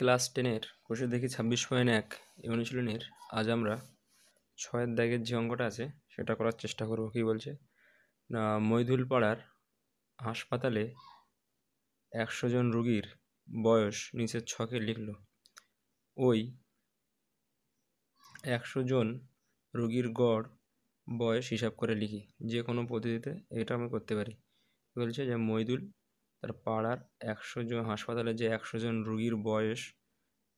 class টেনের কোষে দেখি ছাব্বিশ পয়েন্ট এক এই অনুশীলনের আজ আমরা ছয়ের দাগের যে অঙ্কটা আছে সেটা করার চেষ্টা করব কী বলছে না মৈদুল পাড়ার হাসপাতালে একশো জন রুগীর বয়স নিচের ছকে লিখল ওই একশো জন রুগীর গড় বয়স হিসাব করে লিখি যে কোনো পদ্ধতিতে এটা আমি করতে পারি বলছে যে মৈদুল তার পাড়ার একশো জন হাসপাতালে যে একশো জন রুগীর বয়স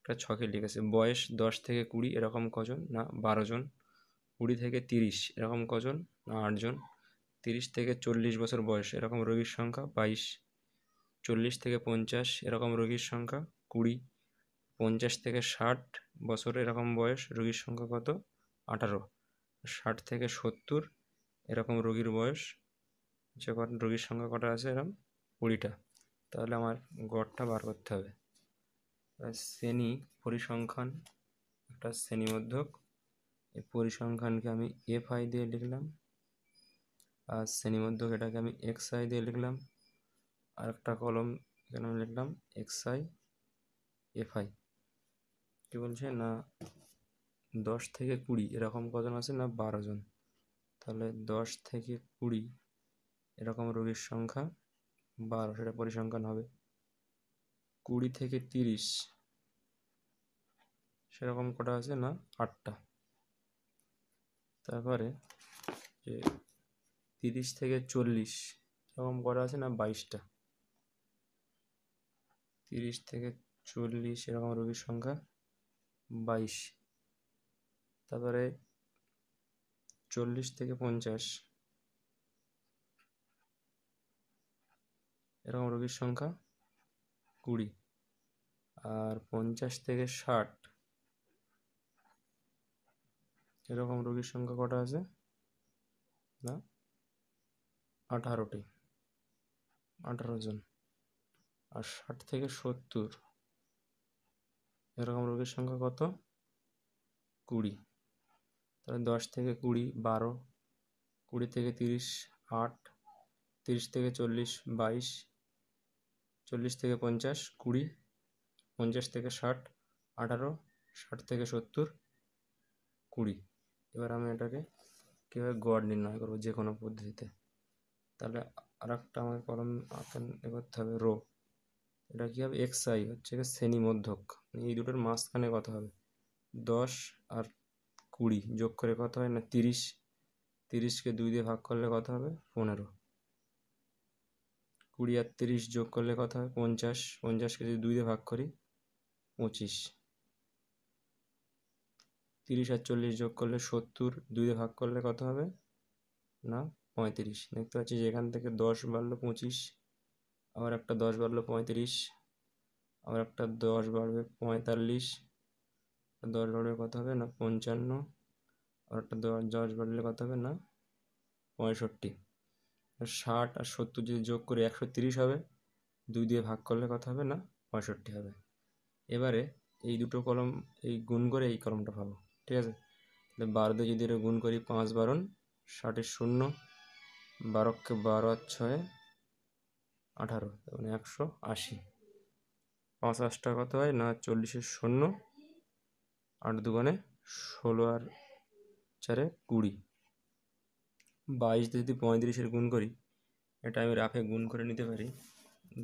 একটা ছকে লিখেছে বয়স দশ থেকে কুড়ি এরকম কজন না বারো জন কুড়ি থেকে তিরিশ এরকম কজন না আটজন তিরিশ থেকে চল্লিশ বছর বয়স এরকম রোগীর সংখ্যা বাইশ চল্লিশ থেকে পঞ্চাশ এরকম রোগীর সংখ্যা কুড়ি পঞ্চাশ থেকে ষাট বছর এরকম বয়স রোগীর সংখ্যা কত আঠারো ষাট থেকে সত্তর এরকম রোগীর বয়স হচ্ছে রোগীর সংখ্যা কটা আছে এরকম কুড়িটা তাহলে আমার গড়টা বার করতে হবে শ্রেণী পরিসংখ্যান একটা শ্রেণীমধ্যক এই পরিসংখ্যানকে আমি এফ আই দিয়ে লিখলাম আর শ্রেণীমধ্যক এটাকে আমি এক্স আই দিয়ে লিখলাম আর একটা কলম এখানে আমি লিখলাম এক্স আই এফ আই কী বলছে না দশ থেকে কুড়ি এরকম কজন আছে না বারো জন তাহলে দশ থেকে কুড়ি এরকম রোগীর সংখ্যা বারো সেটা পরিসংখ্যান হবে কুড়ি থেকে তিরিশ সেরকম কটা আছে না আটটা তারপরে যে তিরিশ থেকে চল্লিশ এরকম কটা আছে না বাইশটা তিরিশ থেকে চল্লিশ এরকম রোগীর সংখ্যা বাইশ তারপরে চল্লিশ থেকে পঞ্চাশ এরকম রোগীর সংখ্যা কুড়ি আর পঞ্চাশ থেকে ষাট এরকম রোগীর সংখ্যা কটা আছে না আঠারোটি আঠারো জন আর ষাট থেকে সত্তর এরকম রোগীর সংখ্যা কত কুড়ি তাহলে দশ থেকে কুড়ি বারো কুড়ি থেকে তিরিশ আট তিরিশ থেকে চল্লিশ বাইশ চল্লিশ থেকে পঞ্চাশ কুড়ি পঞ্চাশ থেকে ষাট আঠারো ষাট থেকে সত্তর কুড়ি এবার আমি এটাকে কীভাবে গড় নির্ণয় করবো যে কোনো পদ্ধতিতে তাহলে আর একটা আমাকে কলম আঁকেন এ করতে হবে রো এটা কী হবে এক্স আই হচ্ছে শ্রেণী মধ্যক মানে এই দুটোর মাঝখানে কত হবে দশ আর কুড়ি যোগ করে কত হয় না তিরিশ তিরিশকে দুই দিয়ে ভাগ করলে কত হবে পনেরো কুড়ি আর তিরিশ যোগ করলে কত হয় পঞ্চাশ পঞ্চাশকে যদি দুই দিয়ে ভাগ করি পঁচিশ তিরিশ আর চল্লিশ যোগ করলে সত্তর দুই দিয়ে ভাগ করলে কত হবে না পঁয়ত্রিশ দেখতে পাচ্ছি যে এখান থেকে দশ বাড়লো পঁচিশ আবার একটা দশ বাড়লো পঁয়ত্রিশ আবার একটা দশ বাড়বে পঁয়তাল্লিশ দশ বাড়বে কত হবে না পঞ্চান্ন আর একটা দশ বাড়লে কত হবে না পঁয়ষট্টি ষাট আর সত্তর যদি যোগ করি একশো তিরিশ হবে দুই দিয়ে ভাগ করলে কত হবে না পঁয়ষট্টি হবে এবারে এই দুটো কলম এই গুণ করে এই কলমটা পাবো ঠিক আছে তাহলে বারো দিয়ে যদি এটা গুণ করি পাঁচ বারণ ষাটের শূন্য বারোকে বারো আর ছয় আঠারো মানে একশো আশি পাঁচ আশটা কত হয় না চল্লিশের শূন্য আট দুগুণে ষোলো আর চারে কুড়ি বাইশ যদি পঁয়ত্রিশের গুণ করি এটা আমি রাফে গুণ করে নিতে পারি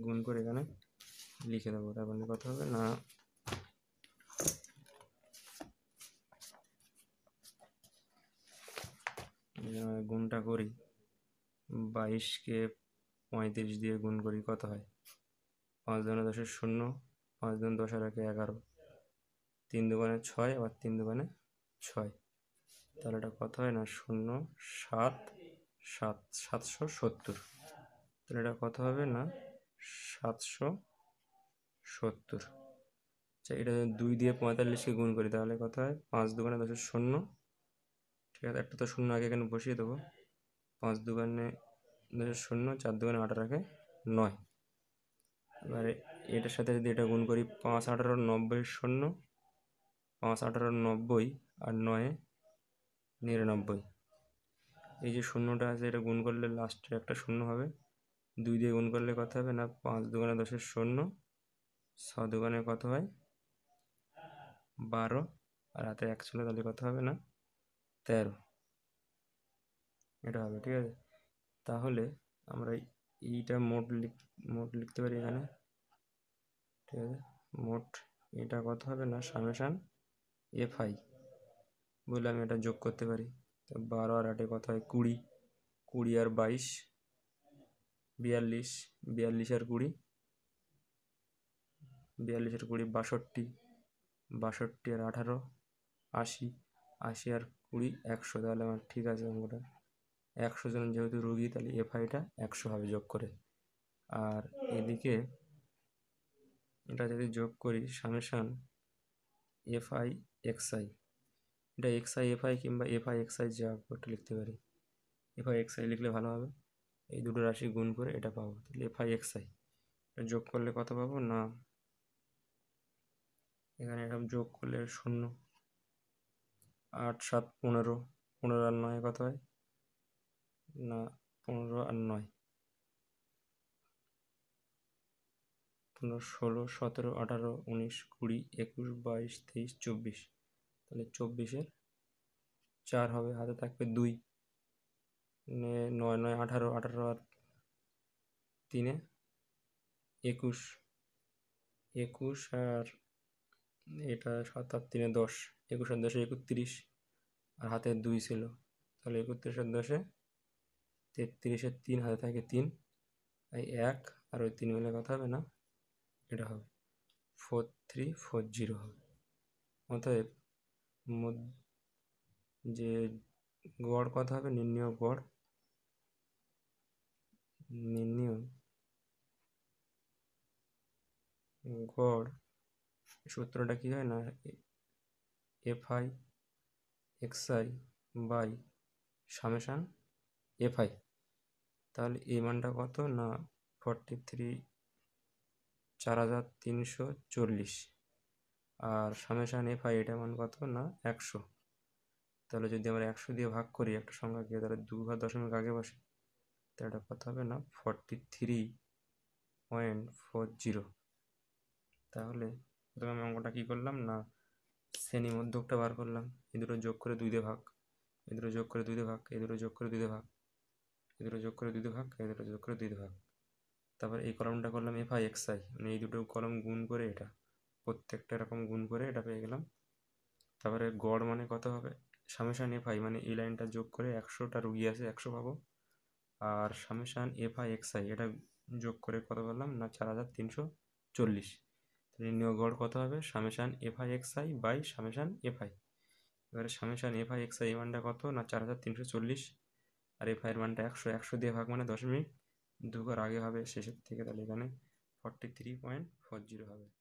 গুণ করে এখানে লিখে দেবো তার মানে কথা হবে না গুণটা করি বাইশকে পঁয়ত্রিশ দিয়ে গুণ করি কত হয় পাঁচ দোকানে দশের শূন্য পাঁচ দোকান দশ আর একে এগারো তিন দোকানে ছয় আবার তিন দোকানে ছয় তাহলে এটা কত হয় না শূন্য সাত সাত সাতশো সত্তর তাহলে এটা কত হবে না সাতশো সত্তর আচ্ছা এটা দুই দিয়ে পঁয়তাল্লিশকে গুণ করি তাহলে কত হয় পাঁচ দুগুণে দশের শূন্য ঠিক আছে একটা তো শূন্য আগে এখানে বসিয়ে দেবো পাঁচ দুগুণে দশের শূন্য চার দোকানে আঠারো আগে নয় এবারে এটার সাথে যদি এটা গুণ করি পাঁচ আঠারো নব্বই শূন্য পাঁচ আঠারো নব্বই আর নয় নিরানব্বই এই যে শূন্যটা আছে এটা গুণ করলে লাস্টে একটা শূন্য হবে দুই দিয়ে গুণ করলে কত হবে না পাঁচ দোকানে দশের শূন্য ছ দোকানে কত হয় বারো আর হাতে এক ছিল তাহলে কত হবে না তেরো এটা হবে ঠিক আছে তাহলে আমরা এইটা মোট লিখ মোট লিখতে পারি এখানে ঠিক আছে মোট এটা কত হবে না সামেশান এফ আই বলে আমি এটা যোগ করতে পারি তো বারো আর আটে কথা হয় কুড়ি কুড়ি আর বাইশ বিয়াল্লিশ বিয়াল্লিশ আর কুড়ি বিয়াল্লিশ আর কুড়ি বাষট্টি বাষট্টি আর আঠারো আশি আশি আর কুড়ি একশো তাহলে আমার ঠিক আছে অঙ্কটা একশো জন যেহেতু রুগী তাহলে এফআইটা একশো হবে যোগ করে আর এদিকে এটা যদি যোগ করি সামেশান এফআই এক্সআই এটা এক্স আই এফ আই কিংবা এফ আই এক্স আই যা একটা লিখতে পারি এফ আই এক্স আই লিখলে ভালো হবে এই দুটো রাশি গুণ করে এটা পাবো তাহলে এফ আই এক্স আই যোগ করলে কত পাবো না এখানে এরকম যোগ করলে শূন্য আট সাত পনেরো পনেরো আর নয় কত হয় না পনেরো আর নয় পনেরো ষোলো সতেরো আঠারো উনিশ কুড়ি একুশ বাইশ তেইশ চব্বিশ তাহলে চব্বিশের চার হবে হাতে থাকবে দুই নয় নয় আঠারো আঠারো আর তিনে একুশ একুশ আর এটা সাত আর তিনে দশ একুশ আর দশে একত্রিশ আর হাতে দুই ছিল তাহলে একত্রিশ আর দশে তেত্রিশের তিন হাতে থাকে তিন তাই এক আর ওই তিন মিলে কথা হবে না এটা হবে ফোর থ্রি ফোর জিরো হবে অতএব যে গড় কত হবে নির্ণয় গড় নির্ণয় গড় সূত্রটা কী হয় না F I X I by summation F I তাহলে এই মানটা কত না ফর্টি থ্রি চার হাজার তিনশো চল্লিশ আর সামেশান এফ আই এটা মান কত না একশো তাহলে যদি আমরা একশো দিয়ে ভাগ করি একটা সংখ্যা গিয়ে তাহলে দু ঘর দশমিক আগে বসে তাহলে এটা কত হবে না forty three point four zero তাহলে প্রথমে আমি অঙ্কটা কী করলাম না শ্রেণী মধ্যকটা বার করলাম এ দুটো যোগ করে দুই দিয়ে ভাগ এ দুটো যোগ করে দুই দিয়ে ভাগ এ দুটো যোগ করে দুই দিয়ে ভাগ এ দুটো যোগ করে দুই দিয়ে ভাগ এ দুটো যোগ করে দুই দিয়ে ভাগ তারপর এই কলমটা করলাম এফ আই এক্স আই মানে এই দুটো কলম গুণ করে এটা প্রত্যেকটা এরকম গুণ করে এটা পেয়ে গেলাম তারপরে গড় মানে কত হবে সামেশান এফ আই মানে এই লাইনটা যোগ করে একশোটা রুগী আছে একশো পাবো আর summation F I X I এটা যোগ করে কত বললাম না চার হাজার তিনশো চল্লিশ তাহলে নিয়োগ গড় কত হবে summation F I X I by summation F I এবারে summation F I X I মানটা কত না চার হাজার তিনশো চল্লিশ আর এফ আইয়ের মানটা একশো একশো দিয়ে ভাগ মানে দশমিক দু ঘর আগে হবে শেষের থেকে তাহলে এখানে forty three point four zero হবে